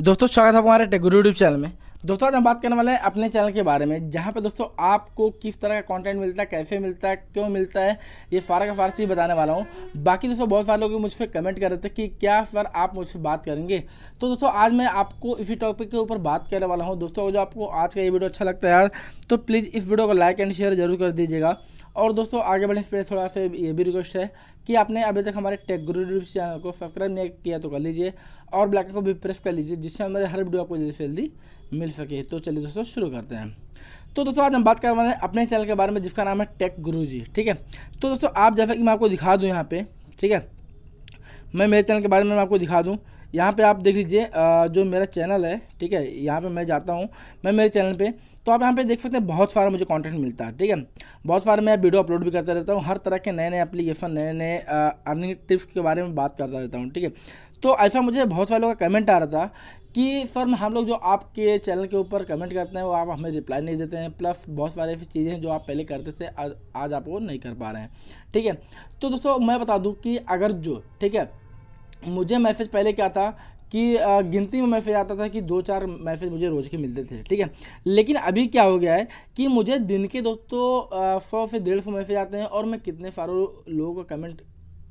दोस्तों स्वागत है हमारे टेगुरु यूट्यूब चैनल में दोस्तों आज हम बात करने वाले हैं अपने चैनल के बारे में जहाँ पे दोस्तों आपको किस तरह का कंटेंट मिलता है कैसे मिलता है क्यों मिलता है ये फारा का फारा चीज़ बताने वाला हूँ बाकी दोस्तों बहुत सारे लोग मुझ पर कमेंट कर रहे थे कि क्या सर आप मुझसे बात करेंगे तो दोस्तों आज मैं आपको इसी टॉपिक के ऊपर बात करने वाला हूँ दोस्तों जो आपको आज का ये वीडियो अच्छा लगता है यार तो प्लीज़ इस वीडियो को लाइक एंड शेयर जरूर कर दीजिएगा और दोस्तों आगे बढ़ने से पहले थोड़ा सा ये भी रिक्वेस्ट है कि आपने अभी तक हमारे टेक गुरु यूट्यूब चैनल को सब्सक्राइब नहीं किया तो कर लीजिए और ब्लैक को भी प्रेस कर लीजिए जिससे हमारे हर वीडियो आपको जल्दी से जल्दी मिल सके तो चलिए दोस्तों शुरू करते हैं तो दोस्तों आज हम बात करवा रहे हैं अपने चैनल के बारे में जिसका नाम है टेक गुरु जी ठीक है तो दोस्तों आप जैसा कि मैं आपको दिखा दूँ यहाँ पर ठीक है मैं मेरे चैनल के बारे में मैं आपको दिखा दूँ यहाँ पे आप देख लीजिए जो मेरा चैनल है ठीक है यहाँ पे मैं जाता हूँ मैं मेरे चैनल पे तो आप यहाँ पे देख सकते हैं बहुत सारा मुझे कंटेंट मिलता है ठीक है बहुत सारे मैं वीडियो अपलोड भी करता रहता हूँ हर तरह के नए नए एप्लीकेशन नए नए अर्निंग टिप्स के बारे में बात करता रहता हूँ ठीक है तो ऐसा मुझे बहुत सारे लोगों का कमेंट आ रहा था कि सर हम लोग जो आपके चैनल के ऊपर कमेंट करते हैं वो आप हमें रिप्लाई नहीं देते हैं प्लस बहुत सारी ऐसी चीज़ें हैं जो आप पहले करते थे आज आप वो नहीं कर पा रहे हैं ठीक है तो दोस्तों मैं बता दूँ कि अगर जो ठीक है मुझे मैसेज पहले क्या था कि गिनती में मैसेज आता था कि दो चार मैसेज मुझे रोज़ के मिलते थे ठीक है लेकिन अभी क्या हो गया है कि मुझे दिन के दोस्तों सौ से डेढ़ सौ मैसेज आते हैं और मैं कितने सारों लोगों का कमेंट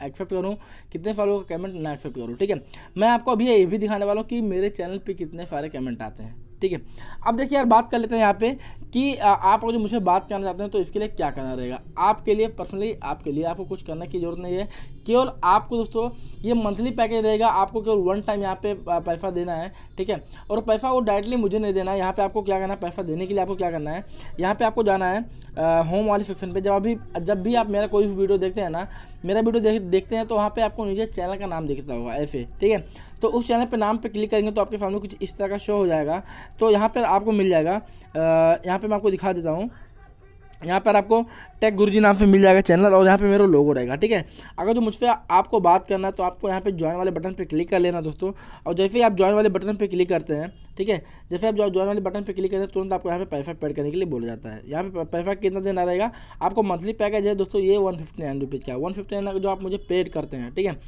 एक्सेप्ट करूँ कितने सारों का कमेंट ना एक्सेप्ट करूँ ठीक है मैं आपको अभी ये भी दिखाने वाला हूँ कि मेरे चैनल पर कितने सारे कमेंट आते हैं ठीक है अब देखिए यार बात कर लेते हैं यहाँ पे कि आप अगर मुझसे बात करना चाहते हैं तो इसके लिए क्या करना रहेगा आपके लिए पर्सनली आपके लिए आपको कुछ करने की ज़रूरत नहीं है केवल आपको दोस्तों ये मंथली पैकेज रहेगा आपको केवल वन टाइम यहाँ पे पैसा देना है ठीक है और पैसा वो डायरेक्टली मुझे नहीं देना है यहाँ पे आपको क्या करना है पैसा देने के लिए आपको क्या करना है यहाँ पे आपको जाना है आ, होम वाले सेक्शन पे जब अभी जब भी आप मेरा कोई भी वीडियो देखते हैं ना मेरा वीडियो देख देखते हैं तो वहाँ पर आपको नीचे चैनल का नाम देखता होगा ऐसे ठीक है तो उस चैनल पर नाम पर क्लिक करेंगे तो आपके सामने कुछ इस तरह का शो हो जाएगा तो यहाँ पर आपको मिल जाएगा यहाँ पर मैं आपको दिखा देता हूँ यहाँ पर आपको टेक गुरुजी नाम से मिल जाएगा चैनल और यहाँ पे मेरा लोगो रहेगा ठीक है अगर तो मुझसे आपको बात करना है तो आपको यहाँ पे ज्वाइन वाले बटन पे क्लिक कर लेना दोस्तों और जैसे ही आप ज्वाइन वाले बटन पे क्लिक करते हैं ठीक है जैसे आप ज्वाइन वाले बटन पे क्लिक करते हैं तुरंत आपको यहाँ पे पैसा पेड करने के लिए बोला जाता है यहाँ पे पैसा कितना देना रहेगा आपको मंथली पैकेज है दोस्तों ये वन फिफ्टी नाइन रुपीज़ का वन फिफ्टी नाइन जो आप मुझे पेड करते हैं ठीक है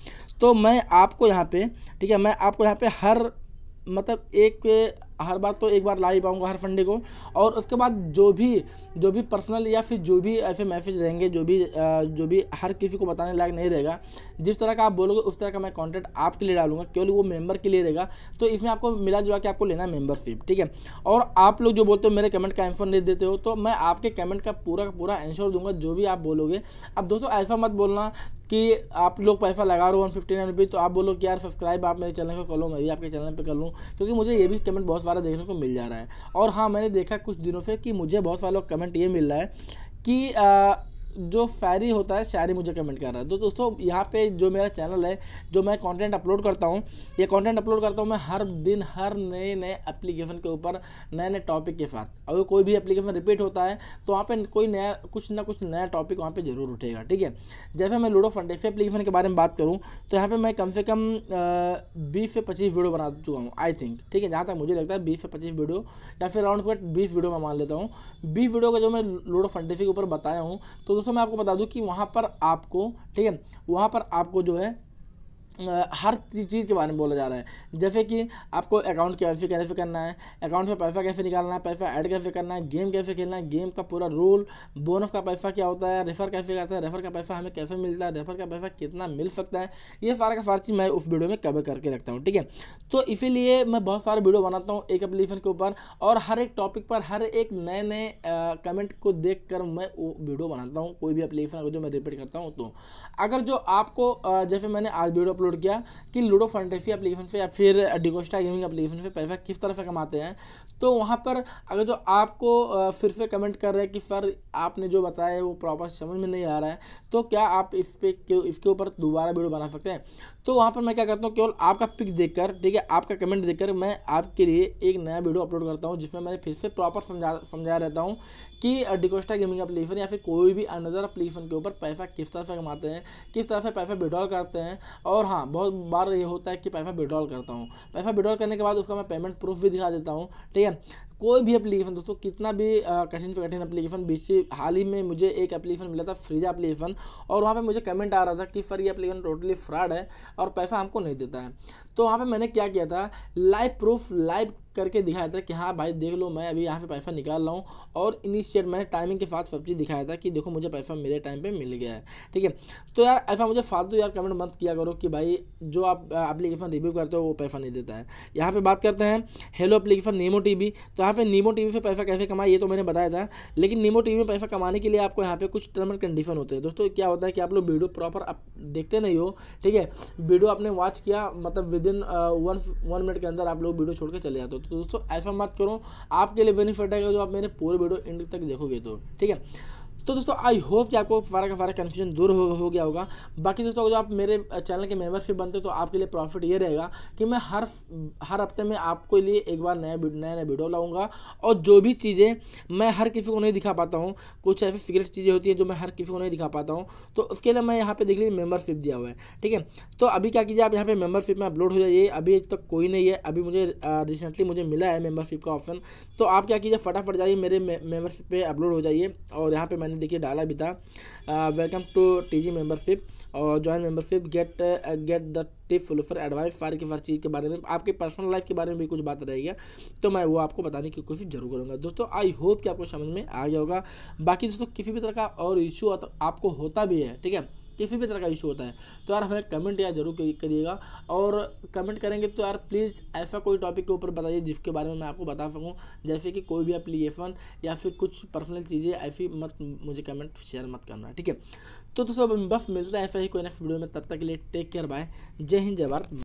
तो मैं आपको यहाँ पे ठीक है मैं आपको यहाँ पे हर मतलब एक हर बार तो एक बार ला ही पाऊँगा हर फंडे को और उसके बाद जो भी जो भी पर्सनल या फिर जो भी ऐसे मैसेज रहेंगे जो भी जो भी हर किसी को बताने लायक नहीं रहेगा जिस तरह का आप बोलोगे उस तरह का मैं कॉन्टैक्ट आपके लिए डालूंगा केवल वो मेंबर के लिए रहेगा तो इसमें आपको मिला जुला के आपको लेना है मेम्बरशिप ठीक है और आप लोग जो बोलते हो मेरे कमेंट का आंसर नहीं देते हो तो मैं आपके कमेंट का पूरा पूरा आंसर दूंगा जो भी आप बोलोगे अब दोस्तों ऐसा मत बोलना कि आप लोग पैसा लगा रहे हो वन फिफ्टी नाइन रुपीज़ तो आप बोलो कि यार सब्सक्राइब आप मेरे चैनल को कर लो मैं भी आपके चैनल पे कर लूँ क्योंकि मुझे ये भी कमेंट बहुत सारा देखने को मिल जा रहा है और हाँ मैंने देखा कुछ दिनों से कि मुझे बहुत सारे लोग कमेंट ये मिल रहा है कि आ, जो फैरी होता है शायरी मुझे कमेंट कर रहा है तो दोस्तों यहाँ पे जो मेरा चैनल है जो मैं कंटेंट अपलोड करता हूँ ये कंटेंट अपलोड करता हूँ मैं हर दिन हर नए नए एप्लीकेशन के ऊपर नए नए टॉपिक के साथ अगर कोई भी एप्लीकेशन रिपीट होता है तो वहाँ पे कोई नया कुछ ना कुछ नया टॉपिक वहाँ पर जरूर उठेगा ठीक है जैसे मैं लूडो फंडेसी एप्लीकेशन के बारे में बात करूँ तो यहाँ पर मैं कम से कम बीस से पच्चीस वीडियो बना चुका हूँ आई थिंक ठीक है जहाँ तक मुझे लगता है बीस से पच्चीस वीडियो या फिर राउंड बीस वीडियो मैं मान लेता हूँ बीस वीडियो का जो मैं लूडो फंडेसी के ऊपर बताया हूँ तो दोस्तों मैं आपको बता दूं कि वहाँ पर आपको ठीक है वहाँ पर आपको जो है हर चीज़ के बारे में बोला जा रहा है जैसे कि आपको अकाउंट कैसे कैसे करना है अकाउंट में पैसा कैसे निकालना है पैसा ऐड कैसे करना है गेम कैसे खेलना है गेम का पूरा रूल बोनस का पैसा क्या होता है रेफर कैसे करता है रेफर का पैसा हमें कैसे मिलता है रेफर का पैसा कितना मिल सकता है ये सारा का सारा चीज़ मैं उस वीडियो में कवर करके रखता हूँ ठीक है तो इसीलिए मैं बहुत सारे वीडियो बनाता हूँ एक एप्लीकेशन के ऊपर और हर एक टॉपिक पर हर एक नए नए कमेंट को देख कर मैं वो वीडियो बनाता हूँ कोई भी अगर जो मैं रिपीट करता हूँ तो अगर जो आपको जैसे मैंने आज वीडियो अपलोड किया कि लूडो फंटेसी एप्लीकेशन से या फिर डिगोस्टा गेमिंग एप्लीकेशन से पैसा किस तरह से कमाते हैं तो वहाँ पर अगर जो आपको फिर से कमेंट कर रहे हैं कि सर आपने जो बताया है वो प्रॉपर समझ में नहीं आ रहा है तो क्या आप इस पर क्यों इसके ऊपर दोबारा वीडियो बना सकते हैं तो वहाँ पर मैं क्या करता हूँ केवल आपका पिक देखकर ठीक है आपका कमेंट देखकर मैं आपके लिए एक नया वीडियो अपलोड करता हूँ जिसमें मैंने फिर से प्रॉपर समझा समझाया रहता हूँ कि डिकोस्टा गेमिंग एप्लीकेशन या फिर कोई भी अनदर अपलीकेशन के ऊपर पैसा किस तरह से कमाते हैं किस तरह से पैसा विड्रॉल करते हैं और हाँ बहुत बार ये होता है कि पैसा विड्रॉल करता हूँ पैसा विड्रॉल करने के बाद उसका मैं पेमेंट प्रूफ भी दिखा देता हूँ ठीक है कोई भी एप्लीकेशन दोस्तों कितना भी कठिन से कठिन एप्लीकेशन बीच हाल ही में मुझे एक एप्लीकेशन मिला था फ्रीजा एप्लीकेशन और वहाँ पे मुझे कमेंट आ रहा था कि सर ये एप्लीकेशन टोटली फ्रॉड है और पैसा हमको नहीं देता है तो वहाँ पे मैंने क्या किया था लाइव प्रूफ लाइव करके दिखाया था कि हाँ भाई देख लो मैं अभी यहाँ पे पैसा निकाल रहा हूँ और इनिशिएट मैंने टाइमिंग के साथ सब चीज़ दिखाया था कि देखो मुझे पैसा मेरे टाइम पे मिल गया है ठीक है तो यार ऐसा मुझे फालतू यार कमेंट मत किया करो कि भाई जो आप एप्लीकेशन रिव्यू करते हो वो पैसा नहीं देता है यहाँ पर बात करते हैं हेलो एप्लीकेशन नेमो टी तो यहाँ पे नीमो टीवी पे पैसा कैसे कमाए ये तो मैंने बताया था लेकिन नीमो टीवी में पैसा कमाने के लिए आपको यहाँ पे कुछ टर्म एंड कंडीशन होते हैं दोस्तों क्या होता है कि आप लोग वीडियो प्रॉपर आप देखते नहीं हो ठीक है वीडियो आपने वॉच किया मतलब within one one minute के अंदर आप लोग वीडियो छोड़ कर चले जाते हो तो दोस्तों ऐसा मत करो आपके लिए बेनिफिट है जो आप मेरे पूरे वीडियो एंड तक देखोगे तो ठीक है तो दोस्तों आई होप कि आपको सारा का सारा कन्फ्यूजन दूर हो, हो गया होगा बाकी दोस्तों जो आप मेरे चैनल के मेंबरशिप बनते हो तो आपके लिए प्रॉफिट ये रहेगा कि मैं हर हर हफ्ते में आपके लिए एक बार नया नया नया वीडियो लाऊंगा और जो भी चीज़ें मैं हर किसी को नहीं दिखा पाता हूँ कुछ ऐसी सीक्रेट चीज़ें होती हैं जो मैं हर किसी को नहीं दिखा पाता हूँ तो उसके लिए मैं यहाँ पर देख लीजिए मेम्बरशिप दिया हुआ है ठीक है तो अभी क्या कीजिए आप यहाँ पर मेम्बरशिप में अपलोड हो जाइए अभी तक कोई नहीं है अभी मुझे रिसेंटली मुझे मिला है मेम्बरशिप का ऑप्शन तो आप क्या कीजिए फटाफट जाइए मेरे मेम्बरशिप पर अपलोड हो जाइए और यहाँ पर मैंने देखिए डाला भी था welcome to T G membership और join membership get get the tip full for advice सारी की सारी चीज़ के बारे में आपके पर्सनल लाइफ के बारे में भी कुछ बात रहेगी तो मैं वो आपको बताने की कोशिश जरूर करूँगा दोस्तों आई होप कि आपको समझ में आ गया होगा बाकी दोस्तों किसी भी तरह का और इशू आपको होता भी है ठीक है किसी भी तरह का इशू होता है तो यार हमें कमेंट यार जरूर करिएगा और कमेंट करेंगे तो यार प्लीज़ ऐसा कोई टॉपिक के ऊपर बताइए जिसके बारे में मैं आपको बता सकूँ जैसे कि कोई भी अप्लीकेशन या फिर कुछ पर्सनल चीज़ें ऐसी मत मुझे कमेंट शेयर मत करना ठीक है तो दोस्तों बस मिलता है ऐसा ही कोई नेक्स्ट वीडियो में तब तक के लिए टेक केयर बाय जय हिंद जय भारत